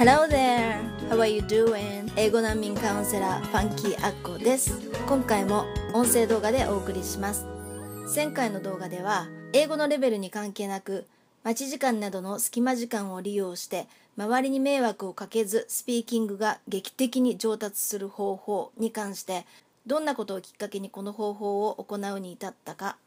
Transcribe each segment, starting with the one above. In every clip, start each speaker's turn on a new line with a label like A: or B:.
A: Hello there! How are you doing? 英語難民カウンセラーファンキーアッコです。今回も音声動画でお送りします。前回の動画では英語のレベルに関係なく待ち時間などの隙間時間を利用して周りに迷惑をかけずスピーキングが劇的に上達する方法に関してどんなことをきっかけにこの方法を行うに至ったか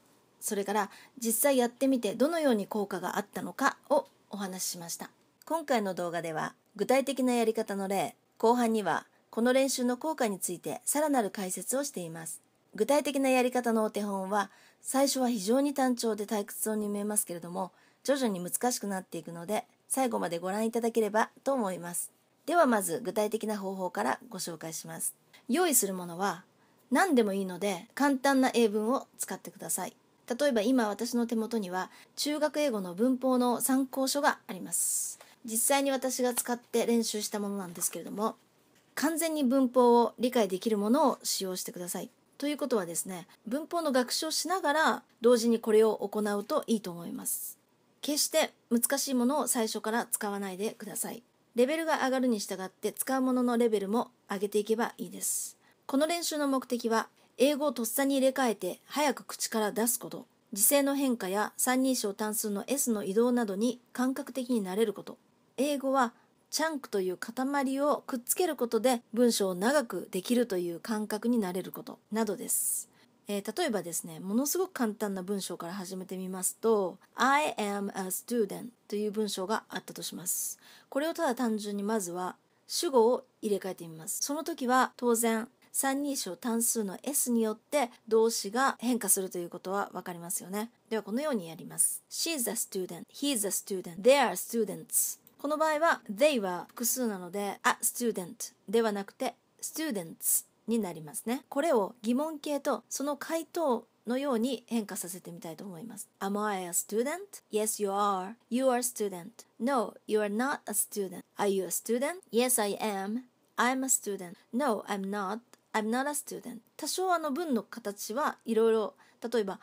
A: それから実際やってみてどのように効果があったのかをお話ししました。今回の動画では具体的なやり方の例、後半にはこの練習の効果についてさらなる解説をしています。具体的なやり方のお手本は最初は非常に単調で退屈そうに見えますけれども徐々に難しくなっていくので最後までご覧いただければと思います。ではまず具体的な方法からご紹介します。用意するものは何でもいいので簡単な英文を使ってください。例えば今私の手元には中学英語の文法の参考書があります。実際に私が使って練習したものなんですけれども完全に文法を理解できるものを使用してください。ということはですね文法の学習をしながら同時にこれを行うといいと思います。決して難しいものを最初から使わないでください。レベルが上がるに従って使うもののレベルも上げていけばいいです。この練習の目的は英語をとっさに入れ替えて早く口から出すこと時勢の変化や三人称単数の S の移動などに感覚的になれること英語はチャンクという塊をくっつけることで文章を長くできるという感覚になれることなどです。えー、例えばですね、ものすごく簡単な文章から始めてみますと、I am a student という文章があったとします。これをただ単純にまずは主語を入れ替えてみます。その時は当然三人称単数の S によって動詞が変化するということは分かりますよね。ではこのようにやります。She's a student, he's a student, they are students この場合は they は複数なので a student ではなくて students になりますね。これを疑問形とその回答のように変化させてみたいと思います。Am I a student? Yes, you are. You are a student. No, you are not a student. Are you a student? Yes, I am. I'm a student. No, I'm not. I'm not a student. 多少あの文の形はいろいろ例えば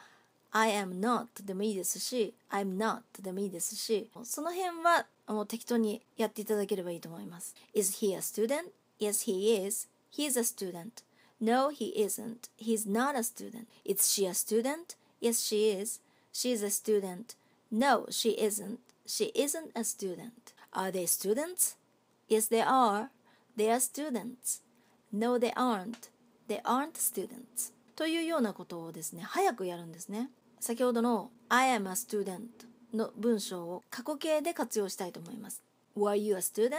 A: I am not でもいいですし I'm not でもいいですしその辺はもう適当にやっていただければいいと思います Is he a student? Yes he is He is a student No he isn't He is not a student Is she a student? Yes she is She is a student No she isn't She isn't a student Are they students? Yes they are They are students No they aren't They aren't students というようなことをですね早くやるんですね先ほどの I am a student の文章を過去形で活用したいと思います。Were you a student?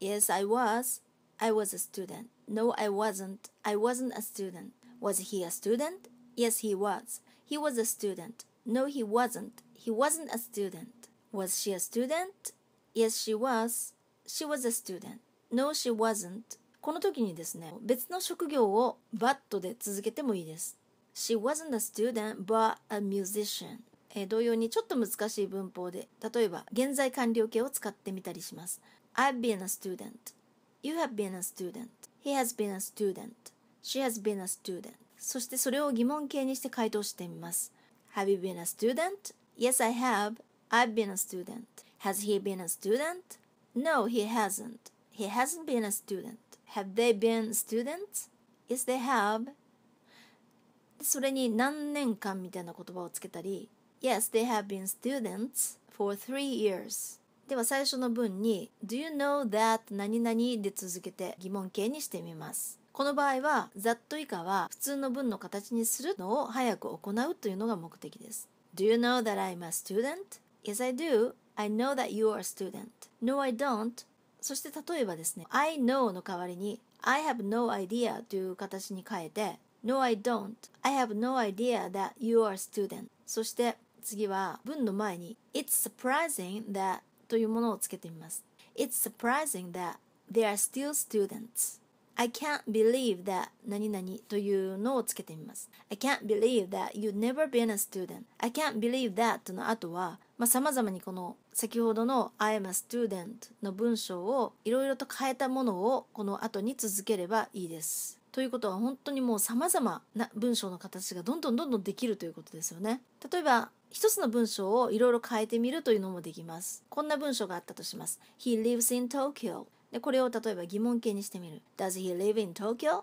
A: Yes, I was. I was a student. No, I wasn't. I wasn't a student. Was he a student? Yes, he was. He was a student. No, he wasn't. He wasn't a student. Was she a student? Yes, she was. She was a student. No, she wasn't. この時にですね、別の職業をバットで続けてもいいです。She wasn't a student but a musician 同様にちょっと難しい文法で例えば現在完了形を使ってみたりします I've been a student You have been a student He has been a student She has been a student そしてそれを疑問形にして回答してみます Have you been a student? Yes, I have I've been a student Has he been a student? No, he hasn't He hasn't been a student Have they been students? Yes, they have それに何年間みたいな言葉をつけたり Yes, they have been students for three years では最初の文に Do you know that 何々で続けて疑問形にしてみますこの場合は that 以下は普通の文の形にするのを早く行うというのが目的です Do you know that I'm a student? Yes, I do. I know that you are a student. No, I don't. そして例えばですね I know の代わりに I have no idea という形に変えて No, I don't. I have no idea that you are a student. そして次は文の前に It's surprising that というものをつけてみます。It's surprising that they are still students. I can't believe that 何々というのをつけてみます。I can't believe that you've never been a student. I can't believe that の後は、まあ、様々にこの先ほどの I am a student の文章をいろいろと変えたものをこの後に続ければいいです。ということは本当にもう様々な文章の形がどんどんどんどんできるということですよね。例えば一つの文章をいろいろ変えてみるというのもできます。こんな文章があったとします。He lives in Tokyo. でこれを例えば疑問形にしてみる。Does he live in Tokyo?Yes,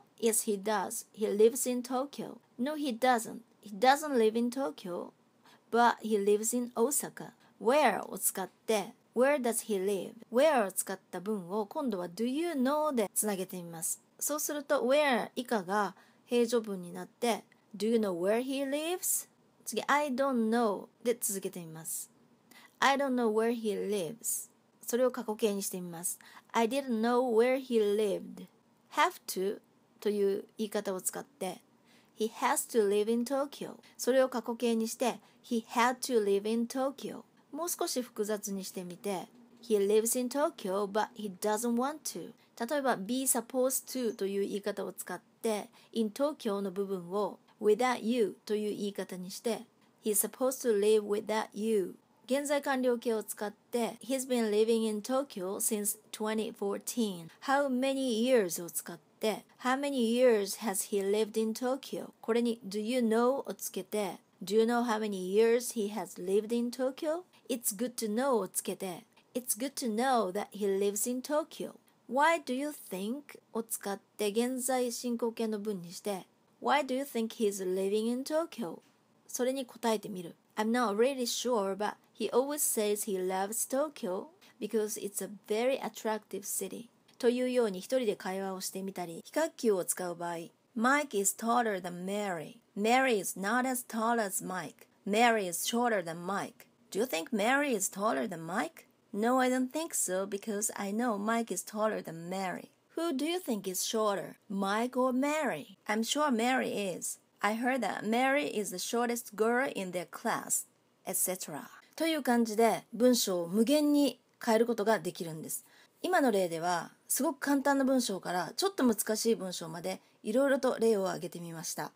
A: he does.He lives in Tokyo.No, he doesn't.He doesn't live in Tokyo.But he lives in Osaka.Where を使って Where does he live?Where を使った文を今度は Do you know でつなげてみます。そうすると where 以下が平常文になって Do you know where he lives? 次 I don't know で続けてみます I don't know where he lives それを過去形にしてみます I didn't know where he lived have to という言い方を使って He has to live in Tokyo それを過去形にして He had to live in Tokyo もう少し複雑にしてみて He lives in Tokyo, but he doesn't want to. 例えば、be supposed to という言い方を使って、in Tokyo の部分を without you という言い方にして、he's supposed to live without you 現在完了形を使って He's been living in Tokyo since 2014 How many years を使って How many years has he lived in Tokyo? これに Do you know をつけて Do you know how many years he has lived in Tokyo? It's good to know をつけて it's good to know that he lives in Tokyo. Why do you think を使って現在進行形の文にして Why do you think he's living in Tokyo? それに答えてみる。I'm not really sure, but he always says he loves Tokyo because it's a very attractive city. というように一人で会話をしてみたり、比較級を使う場合、Mike is taller than Mary. Mary is not as tall as Mike. Mary is shorter than Mike. Do you think Mary is taller than Mike? No, I don't think so because I know Mike is taller than Mary. Who do you think is shorter, Mike or Mary? I'm sure Mary is. I heard that Mary is the shortest girl in their class, etc. という感じで文章を無限に変えることができるんです。今の例ではすごく簡単な文章からちょっと難しい文章までいろいろと例を挙げてみました。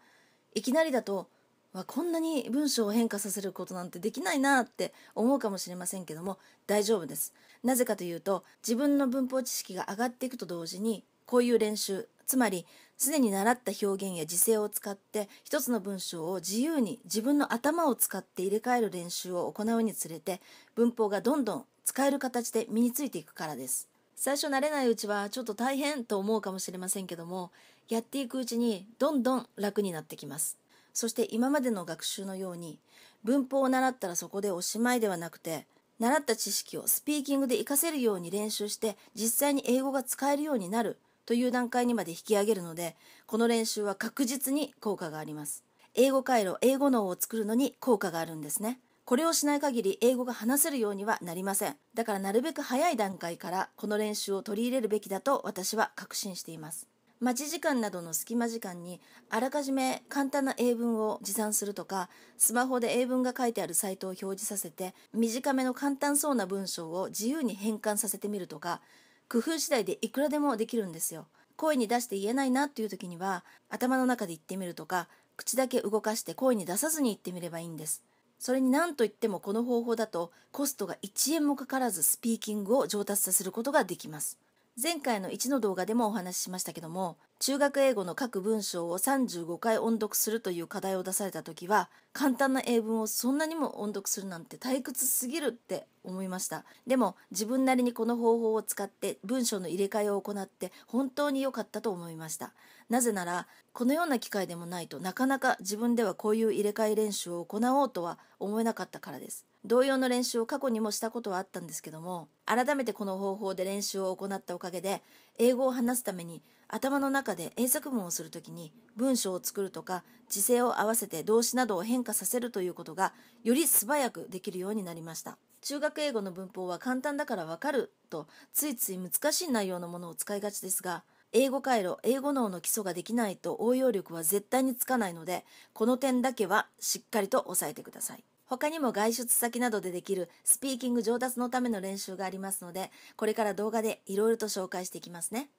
A: いきなりだとはこんなに文章を変化させることなんてできないなって思うかもしれませんけども大丈夫ですなぜかというと自分の文法知識が上がっていくと同時にこういう練習つまりすに習った表現や時制を使って一つの文章を自由に自分の頭を使って入れ替える練習を行うにつれて文法がどんどん使える形で身についていくからです最初慣れないうちはちょっと大変と思うかもしれませんけどもやっていくうちにどんどん楽になってきますそして今までの学習のように文法を習ったらそこでおしまいではなくて習った知識をスピーキングで活かせるように練習して実際に英語が使えるようになるという段階にまで引き上げるのでこの練習は確実に効果があります英語回路英語脳を作るのに効果があるんですねこれをしない限り英語が話せるようにはなりませんだからなるべく早い段階からこの練習を取り入れるべきだと私は確信しています待ち時間などの隙間時間にあらかじめ簡単な英文を持参するとかスマホで英文が書いてあるサイトを表示させて短めの簡単そうな文章を自由に変換させてみるとか工夫次第でいくらでもできるんですよ声に出して言えないなっていう時には頭の中で言ってみるとか口だけ動かして声に出さずに言ってみればいいんですそれに何といってもこの方法だとコストが1円もかからずスピーキングを上達させることができます前回の1の動画でもお話ししましたけども中学英語の各文章を35回音読するという課題を出された時は簡単な英文をそんなにも音読するなんて退屈すぎるって思いましたでも自分なりにこの方法を使って文章の入れ替えを行って本当に良かったと思いましたなぜならこのような機会でもないとなかなか自分ではこういう入れ替え練習を行おうとは思えなかったからです同様の練習を過去にもしたことはあったんですけども改めてこの方法で練習を行ったおかげで英語を話すために頭の中で英作文をするときに文章を作るとか時勢を合わせて動詞などを変化させるということがより素早くできるようになりました中学英語の文法は簡単だからわかるとついつい難しい内容のものを使いがちですが英語回路英語脳の基礎ができないと応用力は絶対につかないのでこの点だけはしっかりと押さえてください他にも外出先などでできるスピーキング上達のための練習がありますので、これから動画でいろいろと紹介していきますね。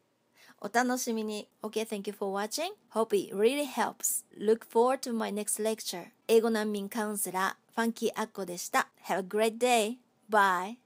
A: お楽しみに。o k thank you for watching. Hope it really helps. Look forward to my next lecture. 英語難民カウンセラー、ファンキーアッコでした。Have a great day. Bye.